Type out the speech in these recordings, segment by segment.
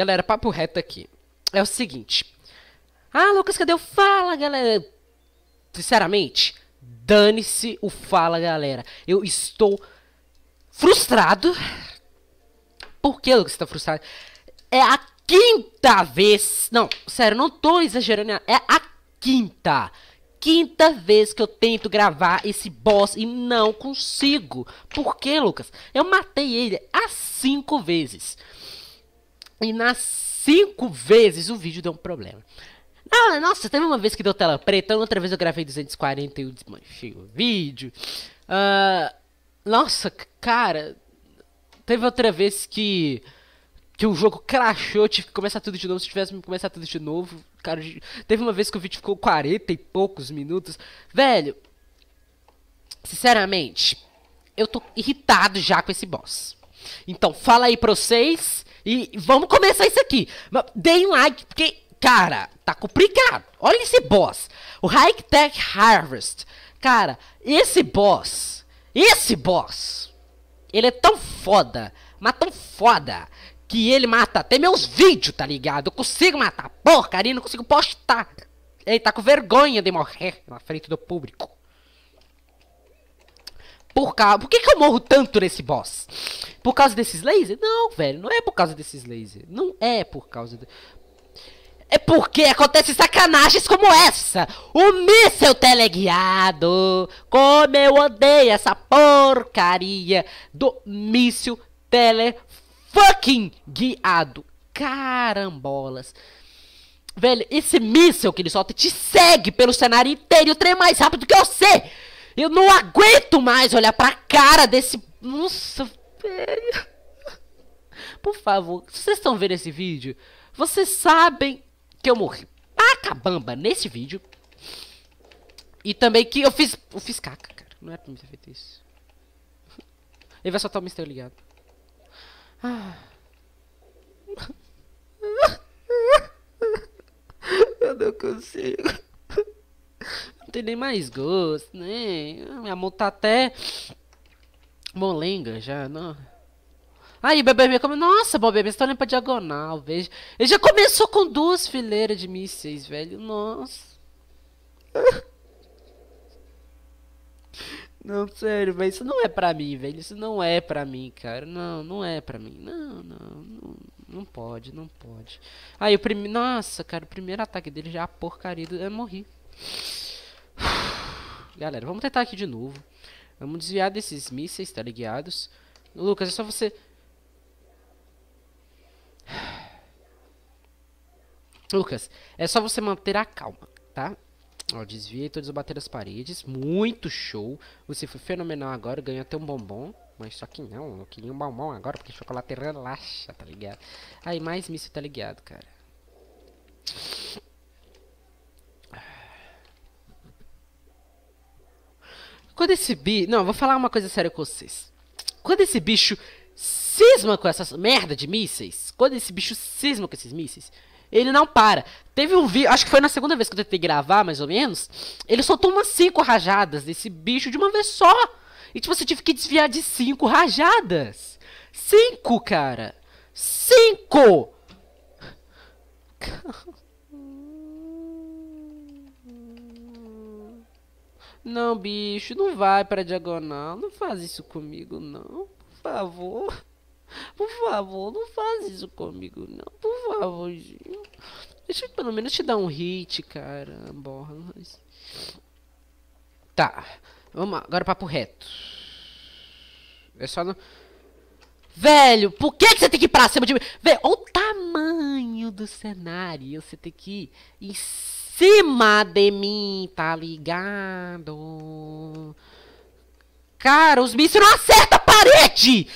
Galera, papo reto aqui. É o seguinte. Ah, Lucas, cadê o Fala, galera? Sinceramente, dane-se o Fala, galera. Eu estou frustrado. Por que, Lucas, você tá frustrado? É a quinta vez. Não, sério, não tô exagerando. É a quinta. Quinta vez que eu tento gravar esse boss e não consigo. Por que, Lucas? Eu matei ele há cinco vezes. E nas cinco vezes o vídeo deu um problema. Ah, nossa, teve uma vez que deu tela preta, outra vez eu gravei 240 e eu desmanchei o vídeo. Uh, nossa, cara, teve outra vez que que o jogo crashou, tive que começar tudo de novo. Se tivesse que começar tudo de novo, cara, teve uma vez que o vídeo ficou 40 e poucos minutos. Velho, sinceramente, eu tô irritado já com esse boss. Então, fala aí pra vocês e vamos começar isso aqui. Deem um like, porque, cara, tá complicado. Olha esse boss. O High Tech Harvest. Cara, esse boss. Esse boss. Ele é tão foda, mas tão foda, que ele mata até meus vídeos, tá ligado? Eu consigo matar porcaria, não consigo postar. Ele tá com vergonha de morrer na frente do público. Por causa. Por que, que eu morro tanto nesse boss? Por causa desses lasers? Não, velho. Não é por causa desses lasers. Não é por causa. De... É porque acontecem sacanagens como essa. O míssel teleguiado. Como eu odeio essa porcaria do míssil tele fucking guiado. Carambolas. Velho, esse míssel que ele solta te segue pelo cenário inteiro e o trem mais rápido que eu sei. Eu não aguento mais olhar pra cara desse. Nossa, velho. Por favor, se vocês estão vendo esse vídeo, vocês sabem que eu morri pacabamba nesse vídeo. E também que eu fiz. Eu fiz caca, cara. Não é pra mim ter feito isso. Ele vai soltar o mistério ligado. Ah. Eu não consigo. Não tem nem mais gosto, né? Minha ah, mão tá até molenga já, não. Aí, bebê, como... Nossa, bebê, você tá olhando pra diagonal, veja. Ele já começou com duas fileiras de mísseis, velho. Nossa. Não, sério, velho, isso não é pra mim, velho. Isso não é pra mim, cara. Não, não é pra mim. Não, não, não, não pode, não pode. Aí o primeiro. Nossa, cara, o primeiro ataque dele já é a porcaria do. Eu morri. Galera, vamos tentar aqui de novo. Vamos desviar desses mísseis, tá ligados? Lucas, é só você... Lucas, é só você manter a calma, tá? Ó, desviei todos os bater as paredes. Muito show. Você foi fenomenal agora, ganhou até um bombom. Mas só que não, eu queria um bombom agora, porque chocolate relaxa, tá ligado? Aí, mais mísseis, tá ligado, cara? Quando esse bicho. Não, vou falar uma coisa séria com vocês. Quando esse bicho cisma com essas merda de mísseis, quando esse bicho cisma com esses mísseis, ele não para. Teve um vídeo, acho que foi na segunda vez que eu tentei gravar, mais ou menos. Ele soltou umas cinco rajadas desse bicho de uma vez só. E tipo, você tive que desviar de cinco rajadas. Cinco, cara. Cinco! Não, bicho, não vai pra diagonal. Não faz isso comigo, não. Por favor. Por favor, não faz isso comigo, não. Por favor, Gil. Deixa eu pelo menos te dar um hit, cara. Borra. Tá. Vamos lá. Agora papo reto. É só no... Velho, por que, que você tem que ir pra cima de mim? Velho, olha o tamanho do cenário. Você tem que ir em cima de mim, tá ligado? Cara, os mísseis não acertam a parede!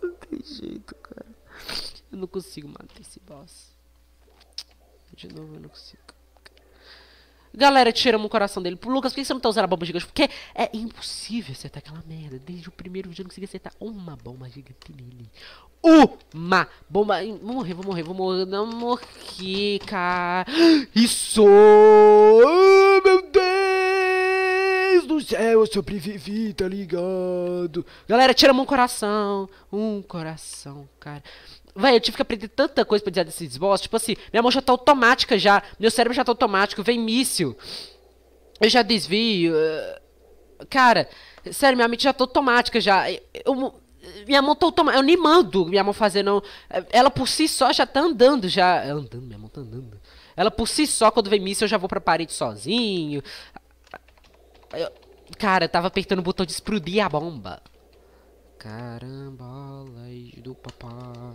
Não tem jeito, cara. Eu não consigo matar esse boss. De novo, eu não consigo. Galera tiramos o coração dele. Lucas, por que você não tá usando a bomba gigante? Porque é impossível acertar aquela merda. Desde o primeiro dia eu não consegui acertar uma bomba gigante nele. Uma bomba. Vou morrer, vou morrer, vou morrer. Não morri, cara. Isso! do é eu sobrevivi, tá ligado? Galera, tira meu coração. Um coração, cara. Véi, eu tive que aprender tanta coisa pra dizer desses boss. Tipo assim, minha mão já tá automática já. Meu cérebro já tá automático. Vem míssil. Eu já desvio. Cara, sério, minha mente já tá automática já. eu minha mão tá automática. Eu nem mando minha mão fazer, não. Ela por si só já tá andando já. Andando, minha mão tá andando. Ela por si só, quando vem míssil, eu já vou pra parede sozinho. Eu, Cara, eu tava apertando o botão de explodir a bomba. Carambolas do papá.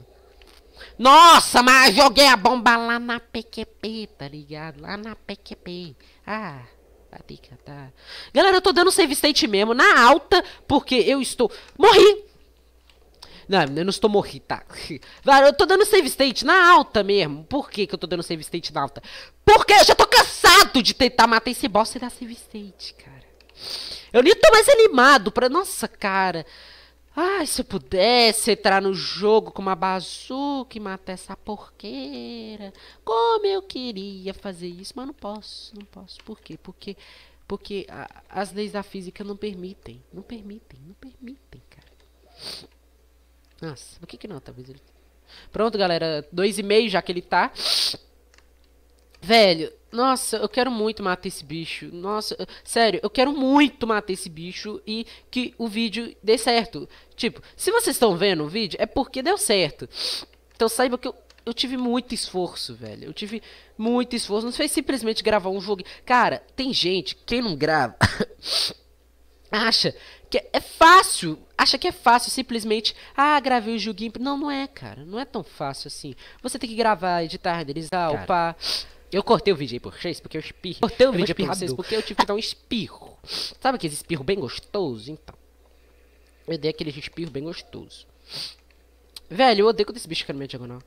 Nossa, mas joguei a bomba lá na PQP, tá ligado? Lá na PQP. Ah, bati catar. Galera, eu tô dando save state mesmo, na alta, porque eu estou... Morri! Não, eu não estou morri, tá? Eu tô dando save state na alta mesmo. Por que, que eu tô dando save state na alta? Porque eu já tô cansado de tentar matar esse boss e dar save state, cara. Eu nem tô mais animado pra. Nossa, cara. Ai, se eu pudesse entrar no jogo com uma bazuca e matar essa porqueira. Como eu queria fazer isso, mas não posso, não posso. Por quê? Porque, porque a, as leis da física não permitem. Não permitem, não permitem, cara. Nossa, por que que não? Talvez ele... Pronto, galera. Dois e meio já que ele tá. Velho, nossa, eu quero muito matar esse bicho. Nossa, sério, eu quero muito matar esse bicho e que o vídeo dê certo. Tipo, se vocês estão vendo o vídeo, é porque deu certo. Então saiba que eu, eu tive muito esforço, velho. Eu tive muito esforço. Não foi simplesmente gravar um jogo. Cara, tem gente, quem não grava, acha que é fácil. Acha que é fácil simplesmente, ah, gravei o joguinho. Não, não é, cara. Não é tão fácil assim. Você tem que gravar, editar, renderizar, upar. Eu cortei o vídeo aí por vocês porque eu espirro. Cortei o eu vídeo aí por vocês porque eu tive que dar um espirro. Sabe aquele espirro bem gostoso? Então. Eu dei aquele espirro bem gostoso. Velho, eu odeio quando esse bicho fica na minha diagonal.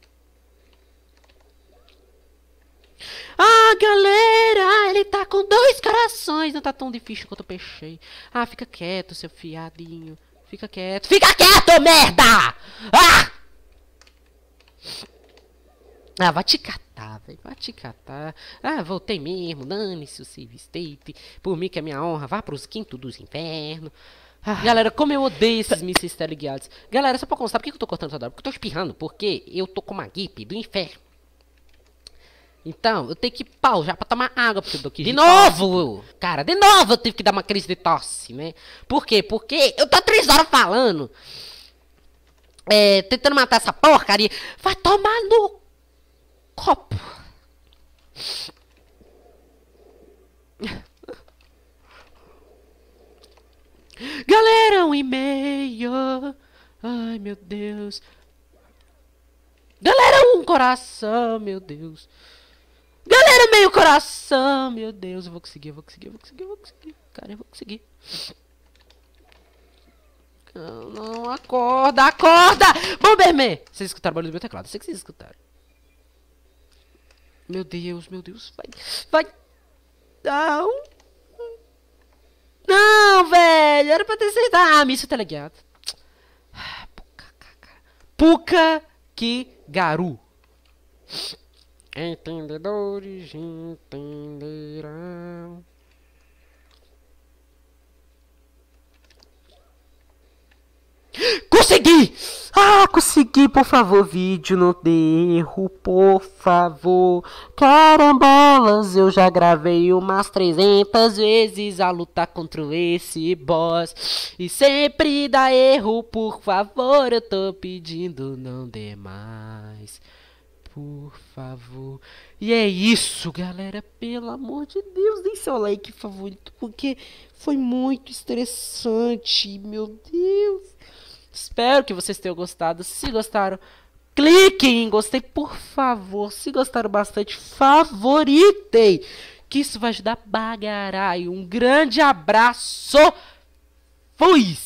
Ah, galera, ele tá com dois corações. Não tá tão difícil quanto eu peixei. Ah, fica quieto, seu fiadinho. Fica quieto. Fica quieto, merda! Ah! Ah, vai te catar velho. Vai te catar. Ah, voltei mesmo. Dane-se o save state. Por mim que é minha honra. Vá pros quintos dos infernos. Ah. Galera, como eu odeio esses mísseis teleguiados. Galera, só pra constar, por que eu tô cortando toda hora? Porque eu tô espirrando, porque eu tô com uma gripe do inferno. Então, eu tenho que pau já pra tomar água, porque eu tô aqui de, novo! Cara, de novo eu tive que dar uma crise de tosse, né? Por quê? Porque eu tô três horas falando. É, tentando matar essa porcaria. Vai tomar no copo. Galera, um e-mail. Ai, meu Deus. Galera, um coração, meu Deus. Galera, meio coração, meu Deus. Eu vou conseguir, eu vou conseguir, eu vou conseguir, eu vou conseguir. Cara, eu vou conseguir. Não, não acorda, acorda! Bomberman! Vocês escutaram o barulho do meu teclado? Eu sei que vocês escutaram. Meu Deus, meu Deus. Vai. Vai. Não. Não, velho. Era pra ter acertado. Ah, missa, tá ligado? Ah, puca, caca. Puca que garu. Entendedores entenderão. Consegui! Ah, consegui, por favor, vídeo no erro, por favor. Carambolas, eu já gravei umas 300 vezes a lutar contra esse boss. E sempre dá erro, por favor, eu tô pedindo, não dê mais. Por favor. E é isso, galera. Pelo amor de Deus, deem seu like favorito, porque foi muito estressante. Meu Deus. Espero que vocês tenham gostado. Se gostaram, cliquem em gostei, por favor. Se gostaram bastante, favoritem. Que isso vai ajudar bagarai. Um grande abraço. Fui!